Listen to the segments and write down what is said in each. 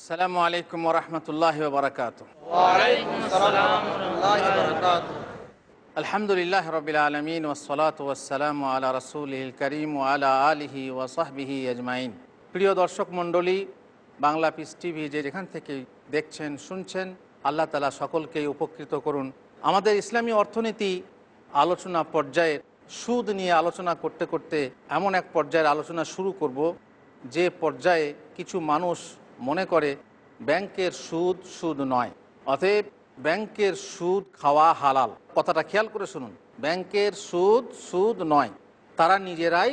আসসালামু আলাইকুম রহমতুল্লাহ বারকাত আলহামদুলিল্লাহ রবিল আলমিন ওসলাত ওসালাম আলা রসুল করিম আলা আলহি ওয়াসাহবিহি আজমাইন প্রিয় দর্শক মণ্ডলী বাংলা পিস টিভি যে যেখান থেকে দেখছেন শুনছেন আল্লাহ তালা সকলকে উপকৃত করুন আমাদের ইসলামী অর্থনীতি আলোচনা পর্যায়ের সুদ নিয়ে আলোচনা করতে করতে এমন এক পর্যায়ের আলোচনা শুরু করব যে পর্যায়ে কিছু মানুষ মনে করে ব্যাংকের সুদ সুদ নয় অতএব ব্যাংকের সুদ খাওয়া হালাল কথাটা খেয়াল করে শুনুন ব্যাংকের সুদ সুদ নয় তারা নিজেরাই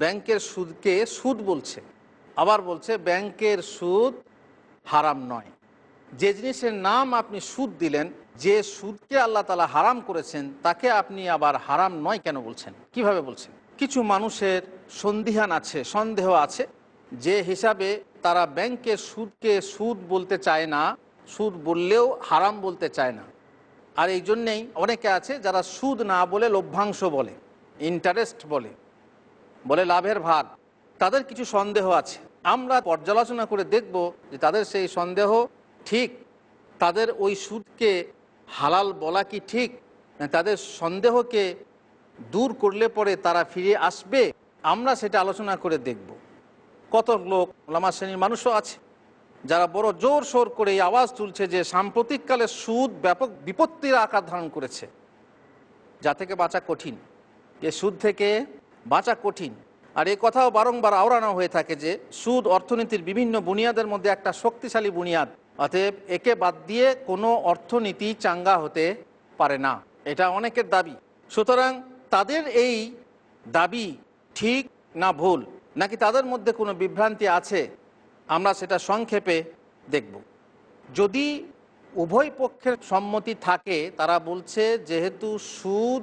ব্যাংকের সুদকে সুদ বলছে আবার বলছে ব্যাংকের সুদ হারাম নয় যে জিনিসের নাম আপনি সুদ দিলেন যে সুদকে আল্লাহ তালা হারাম করেছেন তাকে আপনি আবার হারাম নয় কেন বলছেন কিভাবে বলছেন কিছু মানুষের সন্ধিহান আছে সন্দেহ আছে যে হিসাবে তারা ব্যাংকে সুদকে সুদ বলতে চায় না সুদ বললেও হারাম বলতে চায় না আর এই জন্যেই অনেকে আছে যারা সুদ না বলে লভ্যাংশ বলে ইন্টারেস্ট বলে বলে লাভের ভাগ তাদের কিছু সন্দেহ আছে আমরা পর্যালোচনা করে দেখব যে তাদের সেই সন্দেহ ঠিক তাদের ওই সুদকে হালাল বলা কি ঠিক তাদের সন্দেহকে দূর করলে পরে তারা ফিরে আসবে আমরা সেটা আলোচনা করে দেখব কত লোক লামা শ্রেণীর মানুষও আছে যারা বড় জোর শোর করে এই আওয়াজ তুলছে যে সাম্প্রতিককালে সুদ ব্যাপক বিপত্তির আকার ধারণ করেছে যা থেকে বাঁচা কঠিন এ সুদ থেকে বাঁচা কঠিন আর এ কথাও বারংবার আওড়ানো হয়ে থাকে যে সুদ অর্থনীতির বিভিন্ন বুনিয়াদের মধ্যে একটা শক্তিশালী বুনিয়াদ অতএব একে বাদ দিয়ে কোনো অর্থনীতি চাঙ্গা হতে পারে না এটা অনেকের দাবি সুতরাং তাদের এই দাবি ঠিক না ভুল নাকি তাদের মধ্যে কোনো বিভ্রান্তি আছে আমরা সেটা সংক্ষেপে দেখব যদি উভয় পক্ষের সম্মতি থাকে তারা বলছে যেহেতু সুদ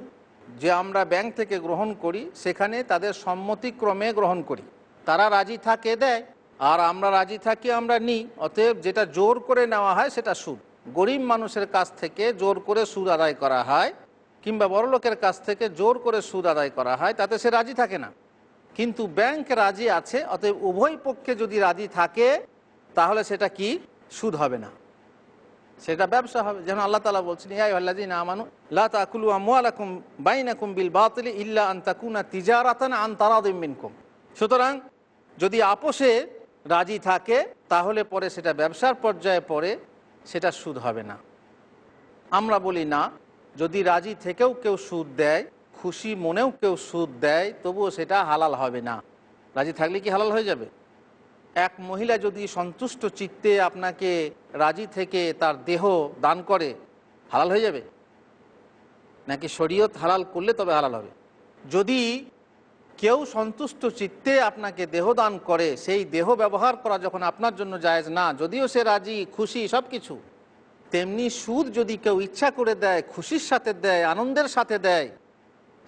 যে আমরা ব্যাংক থেকে গ্রহণ করি সেখানে তাদের সম্মতিক্রমে গ্রহণ করি তারা রাজি থাকে দেয় আর আমরা রাজি থাকি আমরা নিই অতএব যেটা জোর করে নেওয়া হয় সেটা সুদ গরিব মানুষের কাছ থেকে জোর করে সুদ আদায় করা হয় কিংবা বড়লোকের কাছ থেকে জোর করে সুদ আদায় করা হয় তাতে সে রাজি থাকে না কিন্তু ব্যাংক রাজি আছে অতএব উভয় পক্ষে যদি রাজি থাকে তাহলে সেটা কি সুদ হবে না সেটা ব্যবসা হবে যেমন আল্লাহ তালা বলছেন ইয়াল্লাজি না মানু লাকুলু আমালাকুম বাইনাকুম বিল বাতিল ইল্লা আন্তাকুনা তিজারাতান আন্তারাদিম মিনকুম সুতরাং যদি আপোষে রাজি থাকে তাহলে পরে সেটা ব্যবসার পর্যায়ে পরে সেটা সুদ হবে না আমরা বলি না যদি রাজি থেকেও কেউ সুদ দেয় খুশি মনেও কেউ সুদ দেয় তবুও সেটা হালাল হবে না রাজি থাকলে কি হালাল হয়ে যাবে এক মহিলা যদি সন্তুষ্ট চিত্তে আপনাকে রাজি থেকে তার দেহ দান করে হালাল হয়ে যাবে নাকি শরীয়ত হালাল করলে তবে হালাল হবে যদি কেউ সন্তুষ্ট চিত্তে আপনাকে দেহ দান করে সেই দেহ ব্যবহার করা যখন আপনার জন্য জায়জ না যদিও সে রাজি খুশি সব কিছু তেমনি সুদ যদি কেউ ইচ্ছা করে দেয় খুশির সাথে দেয় আনন্দের সাথে দেয়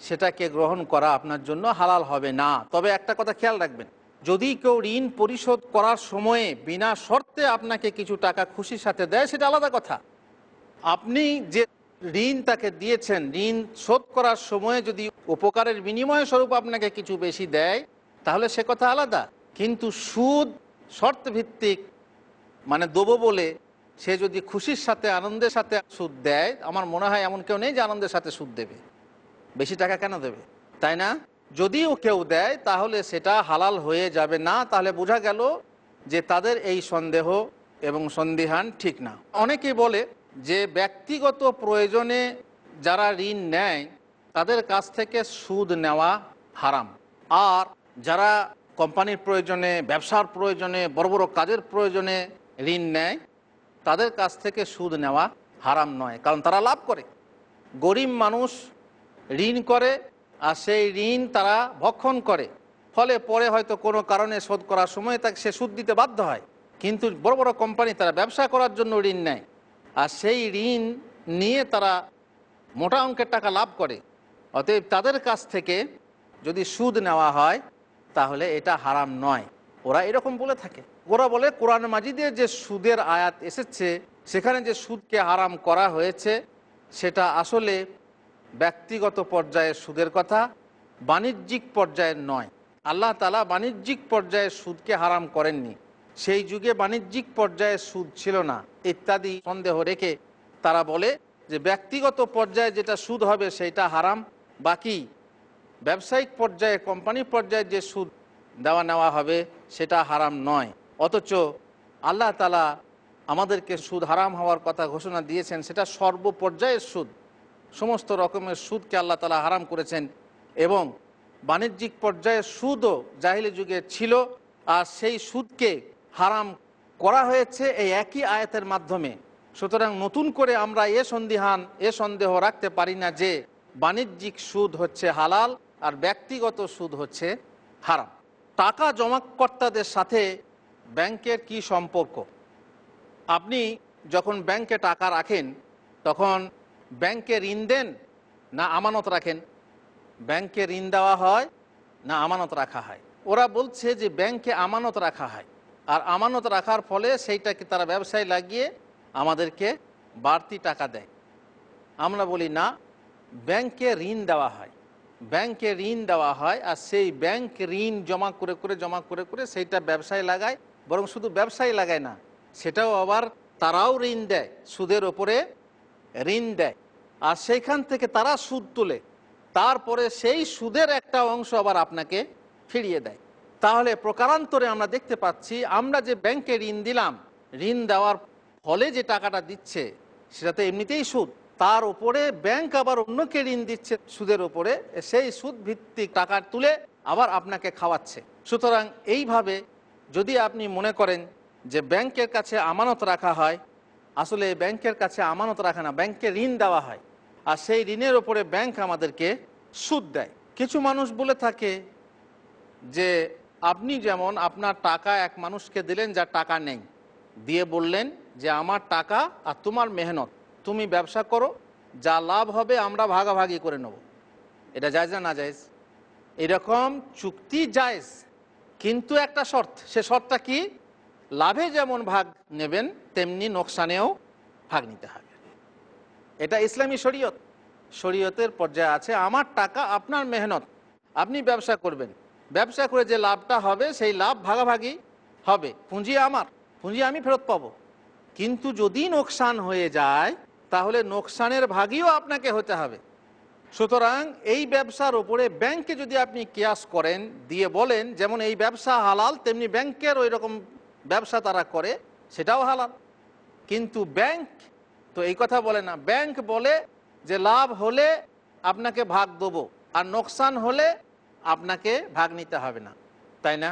সেটাকে গ্রহণ করা আপনার জন্য হালাল হবে না তবে একটা কথা খেয়াল রাখবেন যদি কেউ ঋণ পরিশোধ করার সময়ে বিনা শর্তে আপনাকে কিছু টাকা খুশির সাথে দেয় সেটা আলাদা কথা আপনি যে ঋণ তাকে দিয়েছেন ঋণ শোধ করার সময়ে যদি উপকারের বিনিময় স্বরূপ আপনাকে কিছু বেশি দেয় তাহলে সে কথা আলাদা কিন্তু সুদ শর্ত ভিত্তিক মানে দেবো বলে সে যদি খুশির সাথে আনন্দের সাথে সুদ দেয় আমার মনে হয় এমন কেউ নেই যে আনন্দের সাথে সুদ দেবে বেশি টাকা কেন দেবে তাই না যদিও কেউ দেয় তাহলে সেটা হালাল হয়ে যাবে না তাহলে বোঝা গেল যে তাদের এই সন্দেহ এবং সন্দিহান ঠিক না অনেকে বলে যে ব্যক্তিগত প্রয়োজনে যারা ঋণ নেয় তাদের কাছ থেকে সুদ নেওয়া হারাম আর যারা কোম্পানির প্রয়োজনে ব্যবসার প্রয়োজনে বড় বড় কাজের প্রয়োজনে ঋণ নেয় তাদের কাছ থেকে সুদ নেওয়া হারাম নয় কারণ তারা লাভ করে গরিব মানুষ ঋণ করে আর সেই ঋণ তারা ভক্ষণ করে ফলে পরে হয়তো কোনো কারণে শোধ করার সময় তাকে সে সুদ দিতে বাধ্য হয় কিন্তু বড় বড় কোম্পানি তারা ব্যবসা করার জন্য ঋণ নেয় আর সেই ঋণ নিয়ে তারা মোটা অঙ্কের টাকা লাভ করে অতএব তাদের কাছ থেকে যদি সুদ নেওয়া হয় তাহলে এটা হারাম নয় ওরা এরকম বলে থাকে ওরা বলে কোরআন মাজিদের যে সুদের আয়াত এসেছে সেখানে যে সুদকে হারাম করা হয়েছে সেটা আসলে ব্যক্তিগত পর্যায়ে সুদের কথা বাণিজ্যিক পর্যায়ে নয় আল্লাহ তালা বাণিজ্যিক পর্যায়ে সুদকে হারাম করেননি সেই যুগে বাণিজ্যিক পর্যায়ে সুদ ছিল না ইত্যাদি সন্দেহ রেখে তারা বলে যে ব্যক্তিগত পর্যায়ে যেটা সুদ হবে সেটা হারাম বাকি ব্যবসায়িক পর্যায়ে কোম্পানি পর্যায়ে যে সুদ দেওয়া নেওয়া হবে সেটা হারাম নয় অথচ আল্লাহ তালা আমাদেরকে সুদ হারাম হওয়ার কথা ঘোষণা দিয়েছেন সেটা সর্বপর্যায়ের সুদ সমস্ত রকমের সুদকে আল্লাহ তালা হারাম করেছেন এবং বাণিজ্যিক পর্যায়ে সুদও জাহিলি যুগে ছিল আর সেই সুদকে হারাম করা হয়েছে এই একই আয়াতের মাধ্যমে সুতরাং নতুন করে আমরা এ সন্দিহান এ সন্দেহ রাখতে পারি না যে বাণিজ্যিক সুদ হচ্ছে হালাল আর ব্যক্তিগত সুদ হচ্ছে হারাম টাকা জমাকর্তাদের সাথে ব্যাংকের কি সম্পর্ক আপনি যখন ব্যাংকে টাকা রাখেন তখন ব্যাংকে ঋণ দেন না আমানত রাখেন ব্যাংকে ঋণ দেওয়া হয় না আমানত রাখা হয় ওরা বলছে যে ব্যাংকে আমানত রাখা হয় আর আমানত রাখার ফলে সেইটাকে তারা ব্যবসায় লাগিয়ে আমাদেরকে বাড়তি টাকা দেয় আমরা বলি না ব্যাংকে ঋণ দেওয়া হয় ব্যাংকে ঋণ দেওয়া হয় আর সেই ব্যাংক ঋণ জমা করে করে জমা করে করে সেইটা ব্যবসায় লাগায় বরং শুধু ব্যবসায় লাগায় না সেটাও আবার তারাও ঋণ দেয় সুদের ওপরে ঋণ দেয় আর সেইখান থেকে তারা সুদ তুলে তারপরে সেই সুদের একটা অংশ আবার আপনাকে ফিরিয়ে দেয় তাহলে প্রকারান্তরে আমরা দেখতে পাচ্ছি আমরা যে ব্যাংকে ঋণ দিলাম ঋণ দেওয়ার ফলে যে টাকাটা দিচ্ছে সেটাতে এমনিতেই সুদ তার উপরে ব্যাংক আবার অন্যকে ঋণ দিচ্ছে সুদের উপরে সেই সুদ ভিত্তিক টাকা তুলে আবার আপনাকে খাওয়াচ্ছে সুতরাং এইভাবে যদি আপনি মনে করেন যে ব্যাংকের কাছে আমানত রাখা হয় আসলে ব্যাংকের কাছে আমানত রাখা না ব্যাংকে ঋণ দেওয়া হয় আর সেই ঋণের ওপরে ব্যাংক আমাদেরকে সুদ দেয় কিছু মানুষ বলে থাকে যে আপনি যেমন আপনার টাকা এক মানুষকে দিলেন যার টাকা নেই দিয়ে বললেন যে আমার টাকা আর তোমার মেহনত তুমি ব্যবসা করো যা লাভ হবে আমরা ভাগাভাগি করে নেব এটা যায় না না জায়জ এরকম চুক্তি জায়জ কিন্তু একটা শর্ত সে শর্তটা কি লাভে যেমন ভাগ নেবেন তেমনি নোকসানেও ভাগ নিতে হয় এটা ইসলামী শরীয়ত শরীয়তের পর্যায়ে আছে আমার টাকা আপনার মেহনত আপনি ব্যবসা করবেন ব্যবসা করে যে লাভটা হবে সেই লাভ ভাগাভাগি হবে পুঁজি আমার পুঁজি আমি ফেরত পাবো কিন্তু যদি নোকসান হয়ে যায় তাহলে নোকসানের ভাগিও আপনাকে হতে হবে সুতরাং এই ব্যবসার উপরে ব্যাংকে যদি আপনি কেয়াস করেন দিয়ে বলেন যেমন এই ব্যবসা হালাল তেমনি ব্যাংকের ওই রকম ব্যবসা তারা করে সেটাও হালাল কিন্তু ব্যাংক তো এই কথা বলে না ব্যাংক বলে যে লাভ হলে আপনাকে ভাগ দেবো আর নোকসান হলে আপনাকে ভাগ নিতে হবে না তাই না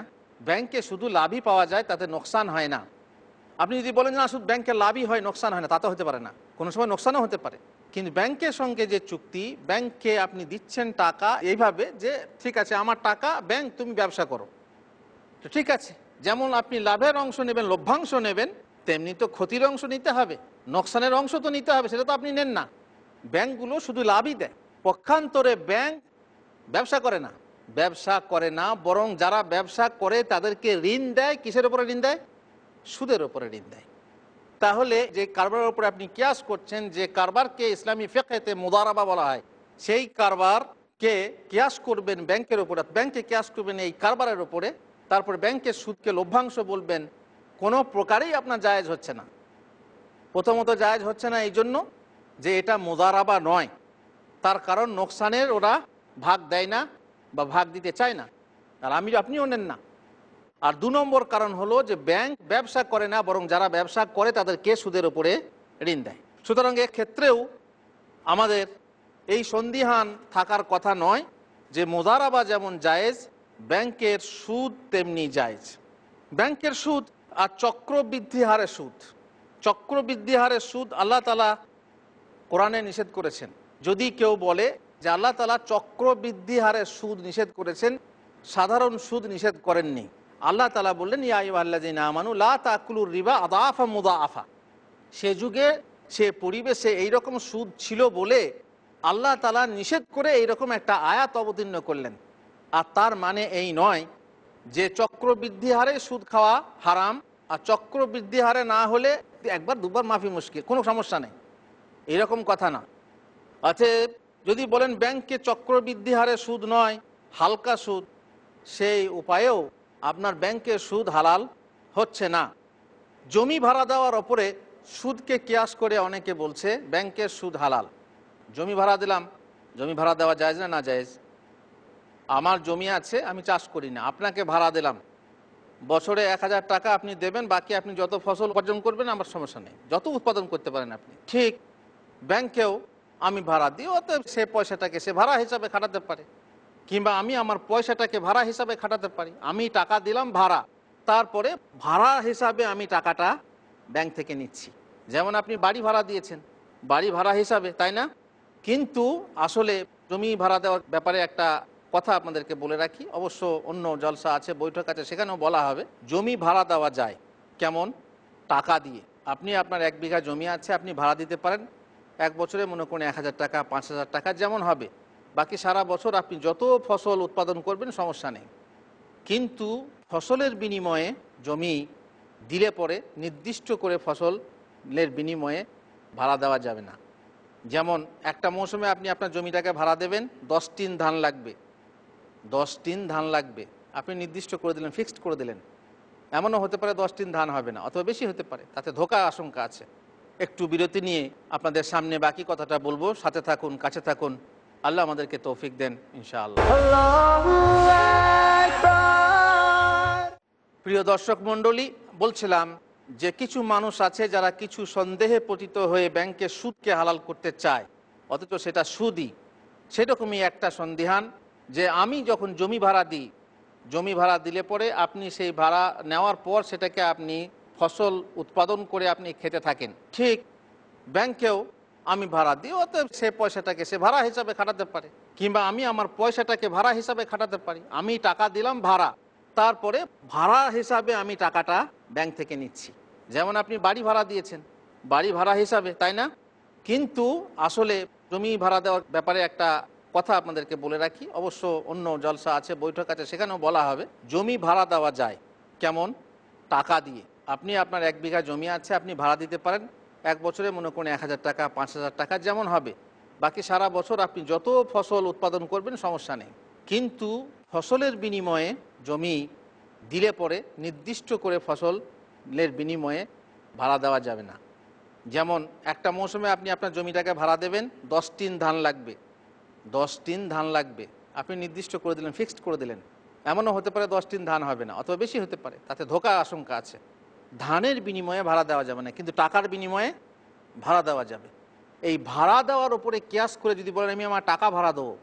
ব্যাংকে শুধু লাভই পাওয়া যায় তাতে নোকসান হয় না আপনি যদি বলেন না শুধু ব্যাংকে লাভই হয় নোকসান হয় না তাতে হতে পারে না কোনো সময় নোকসানও হতে পারে কিন্তু ব্যাংকের সঙ্গে যে চুক্তি ব্যাংকে আপনি দিচ্ছেন টাকা এইভাবে যে ঠিক আছে আমার টাকা ব্যাংক তুমি ব্যবসা করো তো ঠিক আছে যেমন আপনি লাভের অংশ নেবেন লভ্যাংশ নেবেন তেমনি তো ক্ষতির অংশ নিতে হবে নকশানের অংশ তো নিতে হবে সেটা তো আপনি নেন না ব্যাংকগুলো শুধু লাভই দেয় পক্ষান্তরে ব্যাংক ব্যবসা করে না ব্যবসা করে না বরং যারা ব্যবসা করে তাদেরকে ঋণ দেয় কিসের ওপরে ঋণ দেয় সুদের ওপরে ঋণ দেয় তাহলে যে কারবারের উপরে আপনি ক্যাশ করছেন যে কারবারকে ইসলামী ফেকেতে মুদারাবা বলা হয় সেই কারবারকে ক্যাশ করবেন ব্যাংকের ওপরে ব্যাংকে ক্যাশ করবেন এই কারবারের ওপরে তারপর ব্যাংকের সুদকে লভ্যাংশ বলবেন কোনো প্রকারেই আপনার জায়েজ হচ্ছে না প্রথমত জায়েজ হচ্ছে না এই জন্য যে এটা মোদারাবা নয় তার কারণ নোকসানের ওরা ভাগ দেয় না বা ভাগ দিতে চায় না আর আমি আপনিও নেন না আর দু নম্বর কারণ হলো যে ব্যাংক ব্যবসা করে না বরং যারা ব্যবসা করে তাদেরকে সুদের উপরে ঋণ দেয় সুতরাং ক্ষেত্রেও আমাদের এই সন্দিহান থাকার কথা নয় যে মোদারাবা যেমন জায়েজ ব্যাংকের সুদ তেমনি জায়েজ ব্যাংকের সুদ আর চক্রবৃদ্ধি হারে সুদ চক্রবৃদ্ধি হারে সুদ আল্লাহ তালা কোরআনে নিষেধ করেছেন যদি কেউ বলে যে আল্লাহ তালা চক্রবৃদ্ধি হারে সুদ নিষেধ করেছেন সাধারণ সুদ নিষেধ করেননি আল্লাহ তালা বললেন ইয়াইবাল্লাজিনামানু লা তাকুলুর রিবা আদাফা মুদা আফা সে যুগে সে পরিবেশে এইরকম সুদ ছিল বলে আল্লাহ তালা নিষেধ করে এইরকম একটা আয়াত অবতীর্ণ করলেন আর তার মানে এই নয় যে চক্রবৃদ্ধি হারে সুদ খাওয়া হারাম আর চক্রবৃদ্ধি হারে না হলে একবার দুবার মাফি মুশকিল কোনো সমস্যা নেই এরকম কথা না আছে যদি বলেন ব্যাংকে চক্রবৃদ্ধি হারে সুদ নয় হালকা সুদ সেই উপায়েও আপনার ব্যাংকে সুদ হালাল হচ্ছে না জমি ভাড়া দেওয়ার ওপরে সুদকে কেয়াস করে অনেকে বলছে ব্যাংকের সুদ হালাল জমি ভাড়া দিলাম জমি ভাড়া দেওয়া যায় না না জায়েজ আমার জমি আছে আমি চাষ করি না আপনাকে ভাড়া দিলাম বছরে এক হাজার টাকা আপনি দেবেন বাকি আপনি যত ফসল উপার্জন করবেন আমার সমস্যা নেই যত উৎপাদন করতে পারেন আপনি ঠিক ব্যাংকেও আমি ভাড়া দিই অতএব সে পয়সাটাকে সে ভাড়া হিসাবে খাটাতে পারে কিংবা আমি আমার পয়সাটাকে ভাড়া হিসাবে খাটাতে পারি আমি টাকা দিলাম ভাড়া তারপরে ভাড়া হিসাবে আমি টাকাটা ব্যাংক থেকে নিচ্ছি যেমন আপনি বাড়ি ভাড়া দিয়েছেন বাড়ি ভাড়া হিসাবে তাই না কিন্তু আসলে জমি ভাড়া দেওয়ার ব্যাপারে একটা কথা আপনাদেরকে বলে রাখি অবশ্য অন্য জলসা আছে বৈঠক আছে সেখানেও বলা হবে জমি ভাড়া দেওয়া যায় কেমন টাকা দিয়ে আপনি আপনার এক বিঘা জমি আছে আপনি ভাড়া দিতে পারেন এক বছরে মনে করুন এক হাজার টাকা পাঁচ হাজার টাকা যেমন হবে বাকি সারা বছর আপনি যত ফসল উৎপাদন করবেন সমস্যা নেই কিন্তু ফসলের বিনিময়ে জমি দিলে পরে নির্দিষ্ট করে ফসলের বিনিময়ে ভাড়া দেওয়া যাবে না যেমন একটা মৌসুমে আপনি আপনার জমিটাকে ভাড়া দেবেন দশ টিন ধান লাগবে দশ টিন ধান লাগবে আপনি নির্দিষ্ট করে দিলেন ফিক্সড করে দিলেন এমনও হতে পারে দশ টিন ধান হবে না অথবা বেশি হতে পারে তাতে ধোকা আশঙ্কা আছে একটু বিরতি নিয়ে আপনাদের সামনে বাকি কথাটা বলবো সাথে থাকুন কাছে থাকুন আল্লাহ আমাদেরকে তৌফিক দেন ইনশাআল্লাহ প্রিয় দর্শক মন্ডলী বলছিলাম যে কিছু মানুষ আছে যারা কিছু সন্দেহে পতিত হয়ে ব্যাংকে সুদকে হালাল করতে চায় অথচ সেটা সুদই সেরকমই একটা সন্দিহান যে আমি যখন জমি ভাড়া দিই জমি ভাড়া দিলে পরে আপনি সেই ভাড়া নেওয়ার পর সেটাকে আপনি ফসল উৎপাদন করে আপনি খেতে থাকেন ঠিক ব্যাংকেও আমি ভাড়া দিই অত সে পয়সাটাকে সে ভাড়া হিসাবে খাটাতে পারে কিংবা আমি আমার পয়সাটাকে ভাড়া হিসাবে খাটাতে পারি আমি টাকা দিলাম ভাড়া তারপরে ভাড়া হিসাবে আমি টাকাটা ব্যাংক থেকে নিচ্ছি যেমন আপনি বাড়ি ভাড়া দিয়েছেন বাড়ি ভাড়া হিসাবে তাই না কিন্তু আসলে জমি ভাড়া দেওয়ার ব্যাপারে একটা কথা আপনাদেরকে বলে রাখি অবশ্য অন্য জলসা আছে বৈঠক আছে সেখানেও বলা হবে জমি ভাড়া দেওয়া যায় কেমন টাকা দিয়ে আপনি আপনার এক বিঘা জমি আছে আপনি ভাড়া দিতে পারেন এক বছরে মনে করুন এক হাজার টাকা পাঁচ হাজার টাকা যেমন হবে বাকি সারা বছর আপনি যত ফসল উৎপাদন করবেন সমস্যা নেই কিন্তু ফসলের বিনিময়ে জমি দিলে পরে নির্দিষ্ট করে ফসলের বিনিময়ে ভাড়া দেওয়া যাবে না যেমন একটা মৌসুমে আপনি আপনার জমিটাকে ভাড়া দেবেন দশ টিন ধান লাগবে দশ টিন ধান লাগবে আপনি নির্দিষ্ট করে দিলেন ফিক্সড করে দিলেন এমনও হতে পারে দশ টিন ধান হবে না অথবা বেশি হতে পারে তাতে ধোকার আশঙ্কা আছে ধানের বিনিময়ে ভাড়া দেওয়া যাবে না কিন্তু টাকার বিনিময়ে ভাড়া দেওয়া যাবে এই ভাড়া দেওয়ার উপরে ক্যাশ করে যদি বলেন আমি আমার টাকা ভাড়া দেবো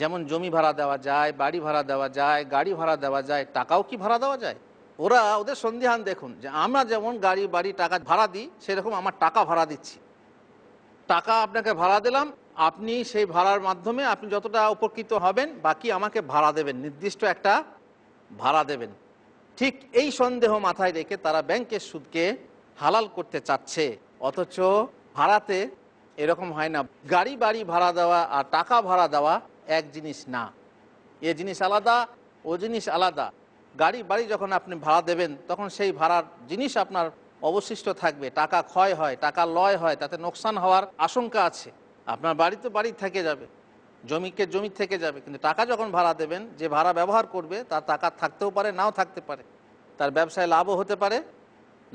যেমন জমি ভাড়া দেওয়া যায় বাড়ি ভাড়া দেওয়া যায় গাড়ি ভাড়া দেওয়া যায় টাকাও কি ভাড়া দেওয়া যায় ওরা ওদের সন্দেহান দেখুন যে আমরা যেমন গাড়ি বাড়ি টাকা ভাড়া দিই সেরকম আমার টাকা ভাড়া দিচ্ছি টাকা আপনাকে ভাড়া দিলাম আপনি সেই ভাড়ার মাধ্যমে আপনি যতটা উপকৃত হবেন বাকি আমাকে ভাড়া দেবেন নির্দিষ্ট একটা ভাড়া দেবেন ঠিক এই সন্দেহ মাথায় রেখে তারা ব্যাংকের সুদকে হালাল করতে চাচ্ছে অথচ ভাড়াতে এরকম হয় না গাড়ি বাড়ি ভাড়া দেওয়া আর টাকা ভাড়া দেওয়া এক জিনিস না এ জিনিস আলাদা ও জিনিস আলাদা গাড়ি বাড়ি যখন আপনি ভাড়া দেবেন তখন সেই ভাড়ার জিনিস আপনার অবশিষ্ট থাকবে টাকা ক্ষয় হয় টাকা লয় হয় তাতে নোকসান হওয়ার আশঙ্কা আছে আপনার বাড়ি তো বাড়ি থেকে যাবে জমিকে জমি থেকে যাবে কিন্তু টাকা যখন ভাড়া দেবেন যে ভাড়া ব্যবহার করবে তার টাকা থাকতেও পারে নাও থাকতে পারে তার ব্যবসায় লাভও হতে পারে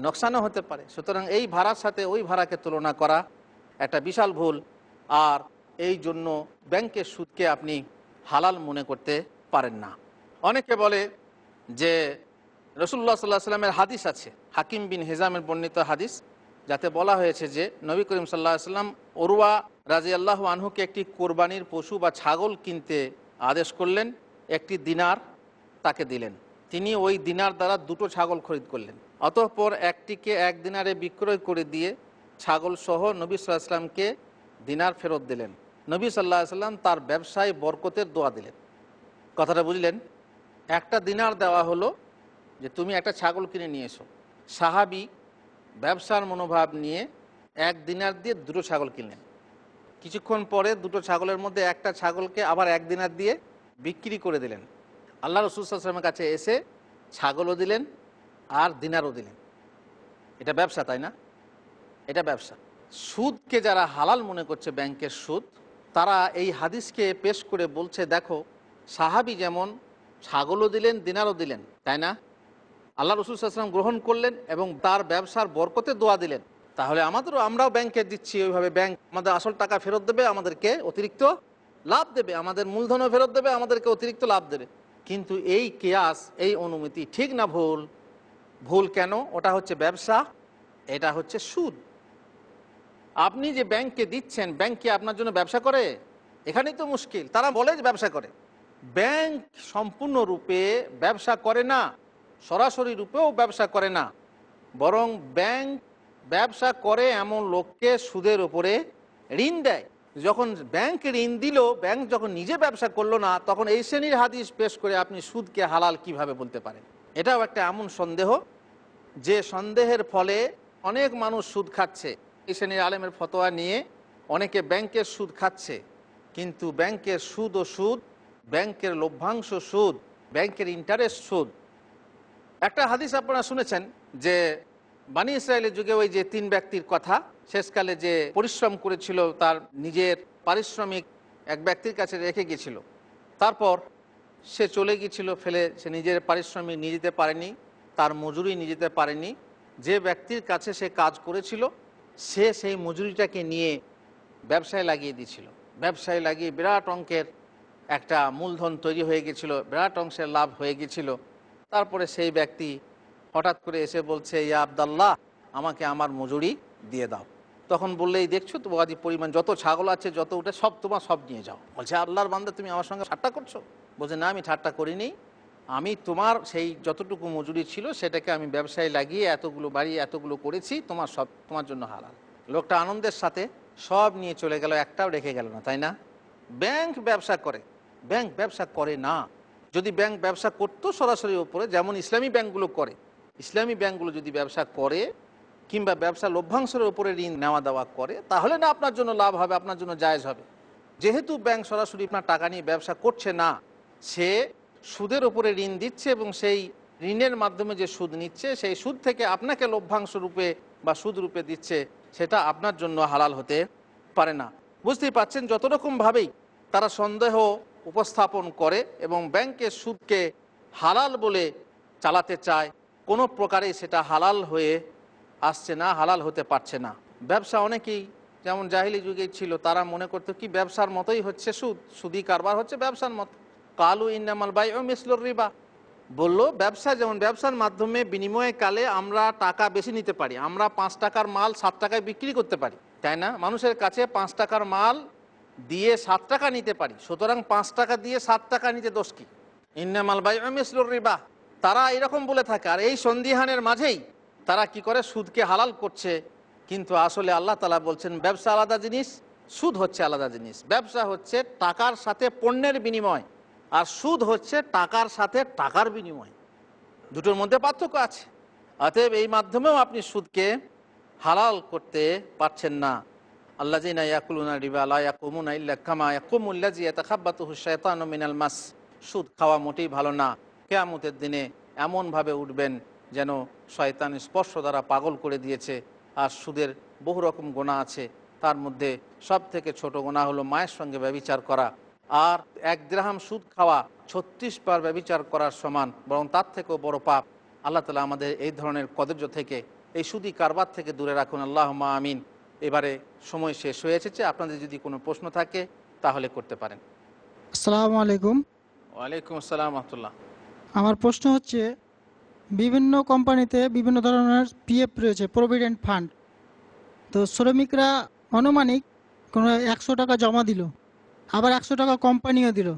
নকশানও হতে পারে সুতরাং এই ভাড়ার সাথে ওই ভাড়াকে তুলনা করা একটা বিশাল ভুল আর এই জন্য ব্যাংকের সুদকে আপনি হালাল মনে করতে পারেন না অনেকে বলে যে রসুল্লাহ সাল্লাহ সাল্লামের হাদিস আছে হাকিম বিন হেজামের বর্ণিত হাদিস যাতে বলা হয়েছে যে নবী করিম সাল্লাহ সাল্লাম অরুয়া রাজি আল্লাহ আনহুকে একটি কোরবানির পশু বা ছাগল কিনতে আদেশ করলেন একটি দিনার তাকে দিলেন তিনি ওই দিনার দ্বারা দুটো ছাগল খরিদ করলেন অতঃপর একটিকে এক দিনারে বিক্রয় করে দিয়ে ছাগল সহ নবী সাল্লাহ আসলামকে দিনার ফেরত দিলেন নবী সাল্লাহ সাল্লাম তার ব্যবসায় বরকতের দোয়া দিলেন কথাটা বুঝলেন একটা দিনার দেওয়া হলো যে তুমি একটা ছাগল কিনে নিয়ে এসো সাহাবি ব্যবসার মনোভাব নিয়ে এক দিনার দিয়ে দুটো ছাগল কিনলেন কিছুক্ষণ পরে দুটো ছাগলের মধ্যে একটা ছাগলকে আবার এক দিনার দিয়ে বিক্রি করে দিলেন আল্লাহ রসুলামের কাছে এসে ছাগলও দিলেন আর দিনারও দিলেন এটা ব্যবসা তাই না এটা ব্যবসা সুদকে যারা হালাল মনে করছে ব্যাংকের সুদ তারা এই হাদিসকে পেশ করে বলছে দেখো সাহাবি যেমন ছাগলও দিলেন দিনারও দিলেন তাই না আল্লাহ রসুল সাল্লাম গ্রহণ করলেন এবং তার ব্যবসার বরকতে দোয়া দিলেন তাহলে আমাদেরও আমরাও ব্যাংকে দিচ্ছি ওইভাবে ব্যাংক আমাদের আসল টাকা ফেরত দেবে আমাদেরকে অতিরিক্ত লাভ দেবে আমাদের মূলধনও ফেরত দেবে আমাদেরকে অতিরিক্ত লাভ দেবে কিন্তু এই কেয়াস এই অনুমতি ঠিক না ভুল ভুল কেন ওটা হচ্ছে ব্যবসা এটা হচ্ছে সুদ আপনি যে ব্যাংকে দিচ্ছেন ব্যাংক কি আপনার জন্য ব্যবসা করে এখানেই তো মুশকিল তারা বলে যে ব্যবসা করে ব্যাংক সম্পূর্ণরূপে ব্যবসা করে না সরাসরি রূপেও ব্যবসা করে না বরং ব্যাংক ব্যবসা করে এমন লোককে সুদের উপরে ঋণ দেয় যখন ব্যাংক ঋণ দিল ব্যাংক যখন নিজে ব্যবসা করলো না তখন এই শ্রেণীর হাদিস পেশ করে আপনি সুদকে হালাল কিভাবে বলতে পারেন এটাও একটা এমন সন্দেহ যে সন্দেহের ফলে অনেক মানুষ সুদ খাচ্ছে এই শ্রেণীর আলেমের ফতোয়া নিয়ে অনেকে ব্যাংকের সুদ খাচ্ছে কিন্তু ব্যাংকের সুদ ও সুদ ব্যাংকের লভ্যাংশ সুদ ব্যাংকের ইন্টারেস্ট সুদ একটা হাদিস আপনারা শুনেছেন যে বানি ইসরায়েলের যুগে ওই যে তিন ব্যক্তির কথা শেষকালে যে পরিশ্রম করেছিল তার নিজের পারিশ্রমিক এক ব্যক্তির কাছে রেখে গিয়েছিল তারপর সে চলে গিয়েছিল ফেলে সে নিজের পারিশ্রমিক নিয়ে যেতে পারেনি তার মজুরি নিয়ে যেতে পারেনি যে ব্যক্তির কাছে সে কাজ করেছিল সে সেই মজুরিটাকে নিয়ে ব্যবসায় লাগিয়ে দিয়েছিল ব্যবসায় লাগিয়ে বিরাট অঙ্কের একটা মূলধন তৈরি হয়ে গেছিল বিরাট অংশের লাভ হয়ে গেছিল তারপরে সেই ব্যক্তি হঠাৎ করে এসে বলছে ইয়া আবদাল্লাহ আমাকে আমার মজুরি দিয়ে দাও তখন বললে এই দেখছো তো বাদি পরিমাণ যত ছাগল আছে যত উঠে সব তোমার সব নিয়ে যাও বলছে আল্লাহর বান্দা তুমি আমার সঙ্গে ঠাট্টা করছো বলছে না আমি ঠাট্টা করিনি আমি তোমার সেই যতটুকু মজুরি ছিল সেটাকে আমি ব্যবসায় লাগিয়ে এতগুলো বাড়ি এতগুলো করেছি তোমার সব তোমার জন্য হারাল লোকটা আনন্দের সাথে সব নিয়ে চলে গেল একটাও রেখে গেল না তাই না ব্যাংক ব্যবসা করে ব্যাংক ব্যবসা করে না যদি ব্যাংক ব্যবসা করতো সরাসরি ওপরে যেমন ইসলামী ব্যাংকগুলো করে ইসলামী ব্যাংকগুলো যদি ব্যবসা করে কিংবা ব্যবসা লভ্যাংশের ওপরে ঋণ নেওয়া দেওয়া করে তাহলে না আপনার জন্য লাভ হবে আপনার জন্য জায়জ হবে যেহেতু ব্যাংক সরাসরি আপনার টাকা নিয়ে ব্যবসা করছে না সে সুদের ওপরে ঋণ দিচ্ছে এবং সেই ঋণের মাধ্যমে যে সুদ নিচ্ছে সেই সুদ থেকে আপনাকে লভ্যাংশ রূপে বা সুদ রূপে দিচ্ছে সেটা আপনার জন্য হালাল হতে পারে না বুঝতেই পাচ্ছেন যত রকমভাবেই তারা সন্দেহ উপস্থাপন করে এবং ব্যাংকের সুদকে হালাল বলে চালাতে চায় কোনো প্রকারে সেটা হালাল হয়ে আসছে না হালাল হতে পারছে না ব্যবসা অনেকেই যেমন জাহিলি যুগে ছিল তারা মনে করতো কি ব্যবসার মতোই হচ্ছে সুদ সুদি কারবার হচ্ছে ব্যবসার মত কালু ইন্নামাল বাই ও মিসলুর রিবা বলল ব্যবসা যেমন ব্যবসার মাধ্যমে কালে আমরা টাকা বেশি নিতে পারি আমরা পাঁচ টাকার মাল সাত টাকায় বিক্রি করতে পারি তাই না মানুষের কাছে পাঁচ টাকার মাল দিয়ে সাত টাকা নিতে পারি সুতরাং পাঁচ টাকা দিয়ে সাত টাকা নিতে দোষ কি ইন্নামাল বাই মিসলুর রিবা তারা এরকম বলে থাকে আর এই সন্দিহানের মাঝেই তারা কি করে সুদকে হালাল করছে কিন্তু আসলে আল্লাহ তালা বলছেন ব্যবসা আলাদা জিনিস সুদ হচ্ছে আলাদা জিনিস ব্যবসা হচ্ছে টাকার সাথে পণ্যের বিনিময় আর সুদ হচ্ছে টাকার সাথে টাকার বিনিময় দুটোর মধ্যে পার্থক্য আছে অতএব এই মাধ্যমেও আপনি সুদকে হালাল করতে পারছেন না আল্লাহ জিনা মাস সুদ খাওয়া মোটেই ভালো না কেয়ামতের দিনে এমনভাবে উঠবেন যেন শয়তান স্পর্শ দ্বারা পাগল করে দিয়েছে আর সুদের বহু রকম গোনা আছে তার মধ্যে সব থেকে ছোট গোনা হলো মায়ের সঙ্গে ব্যবিচার করা আর এক গ্রাহাম সুদ খাওয়া ছত্রিশ বার ব্যবিচার করার সমান বরং তার থেকেও বড় পাপ আল্লাহ তালা আমাদের এই ধরনের কদর্য থেকে এই সুদি কারবার থেকে দূরে রাখুন আল্লাহ মা আমিন এবারে সময় শেষ হয়ে এসেছে আপনাদের যদি কোনো প্রশ্ন থাকে তাহলে করতে পারেন আসসালামু আলাইকুম ওয়ালাইকুম আসসালাম রহমতুল্লাহ আমার প্রশ্ন হচ্ছে বিভিন্ন কোম্পানিতে বিভিন্ন ধরনের পিএফ রয়েছে প্রভিডেন্ট ফান্ড তো শ্রমিকরা অনুমানিক কোনো একশো টাকা জমা দিল আবার একশো টাকা কোম্পানিও দিল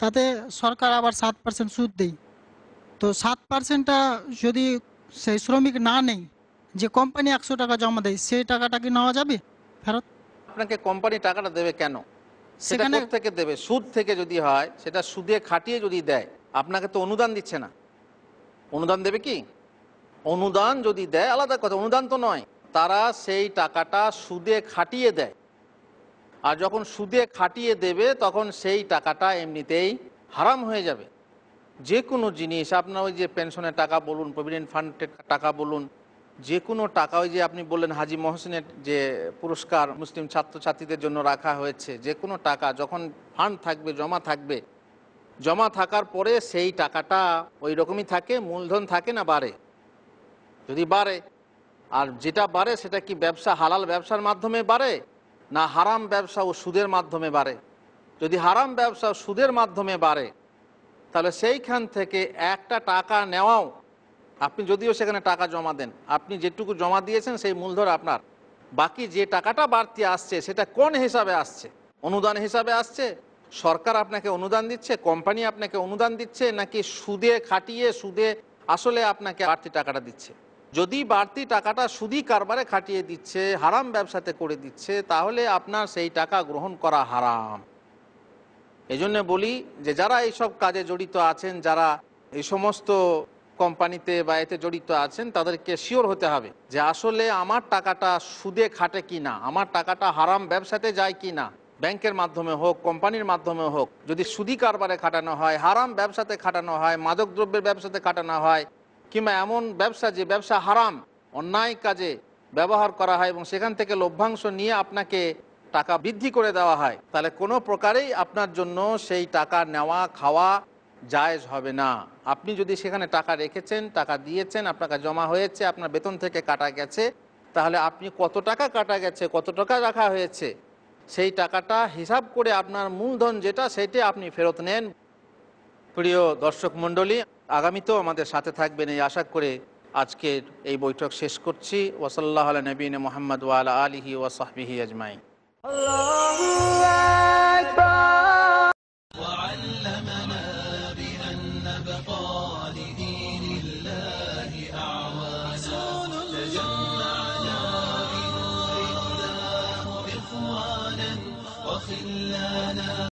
তাতে সরকার আবার সাত পার্সেন্ট সুদ দেয় তো সাত পার্সেন্টটা যদি সেই শ্রমিক না নেই যে কোম্পানি একশো টাকা জমা দেয় সেই টাকাটা কি নেওয়া যাবে ফেরত আপনাকে কোম্পানি টাকাটা দেবে কেন সেখানে থেকে দেবে সুদ থেকে যদি হয় সেটা সুদে খাটিয়ে যদি দেয় আপনাকে তো অনুদান দিচ্ছে না অনুদান দেবে কি অনুদান যদি দেয় আলাদা কথা অনুদান তো নয় তারা সেই টাকাটা সুদে খাটিয়ে দেয় আর যখন সুদে খাটিয়ে দেবে তখন সেই টাকাটা এমনিতেই হারাম হয়ে যাবে যে কোনো জিনিস আপনার ওই যে পেনশনের টাকা বলুন প্রভিডেন্ট ফান্ডের টাকা বলুন যে কোনো টাকা ওই যে আপনি বললেন হাজি মহসিনের যে পুরস্কার মুসলিম ছাত্রছাত্রীদের জন্য রাখা হয়েছে যে কোনো টাকা যখন ফান্ড থাকবে জমা থাকবে জমা থাকার পরে সেই টাকাটা ওই রকমই থাকে মূলধন থাকে না বাড়ে যদি বাড়ে আর যেটা বাড়ে সেটা কি ব্যবসা হালাল ব্যবসার মাধ্যমে বাড়ে না হারাম ব্যবসা ও সুদের মাধ্যমে বাড়ে যদি হারাম ব্যবসা সুদের মাধ্যমে বাড়ে তাহলে সেইখান থেকে একটা টাকা নেওয়াও আপনি যদিও সেখানে টাকা জমা দেন আপনি যেটুকু জমা দিয়েছেন সেই মূলধন আপনার বাকি যে টাকাটা বাড়তি আসছে সেটা কোন হিসাবে আসছে অনুদান হিসাবে আসছে সরকার আপনাকে অনুদান দিচ্ছে কোম্পানি আপনাকে অনুদান দিচ্ছে নাকি সুদে খাটিয়ে সুদে আসলে আপনাকে বাড়তি টাকাটা দিচ্ছে যদি বাড়তি টাকাটা সুদি কারবারে খাটিয়ে দিচ্ছে হারাম ব্যবসাতে করে দিচ্ছে তাহলে আপনার সেই টাকা গ্রহণ করা হারাম এজন্য বলি যে যারা এইসব কাজে জড়িত আছেন যারা এই সমস্ত কোম্পানিতে বা এতে জড়িত আছেন তাদেরকে শিওর হতে হবে যে আসলে আমার টাকাটা সুদে খাটে কি না আমার টাকাটা হারাম ব্যবসাতে যায় কি না ব্যাংকের মাধ্যমে হোক কোম্পানির মাধ্যমে হোক যদি সুদি কারবারে খাটানো হয় হারাম ব্যবসাতে খাটানো হয় মাদক দ্রব্যের ব্যবসাতে খাটানো হয় কিংবা এমন ব্যবসা যে ব্যবসা হারাম অন্যায় কাজে ব্যবহার করা হয় এবং সেখান থেকে লভ্যাংশ নিয়ে আপনাকে টাকা বৃদ্ধি করে দেওয়া হয় তাহলে কোনো প্রকারেই আপনার জন্য সেই টাকা নেওয়া খাওয়া জায়জ হবে না আপনি যদি সেখানে টাকা রেখেছেন টাকা দিয়েছেন আপনাকে জমা হয়েছে আপনার বেতন থেকে কাটা গেছে তাহলে আপনি কত টাকা কাটা গেছে কত টাকা রাখা হয়েছে সেই টাকাটা হিসাব করে আপনার মূলধন যেটা সেটি আপনি ফেরত নেন প্রিয় দর্শক মণ্ডলী আগামীতেও আমাদের সাথে থাকবেন এই আশা করে আজকের এই বৈঠক শেষ করছি ওসল্লাহ নবীন মোহাম্মদ ওয়ালা আলহি ওয়াসাহবিহি আজমাই আল্লাহ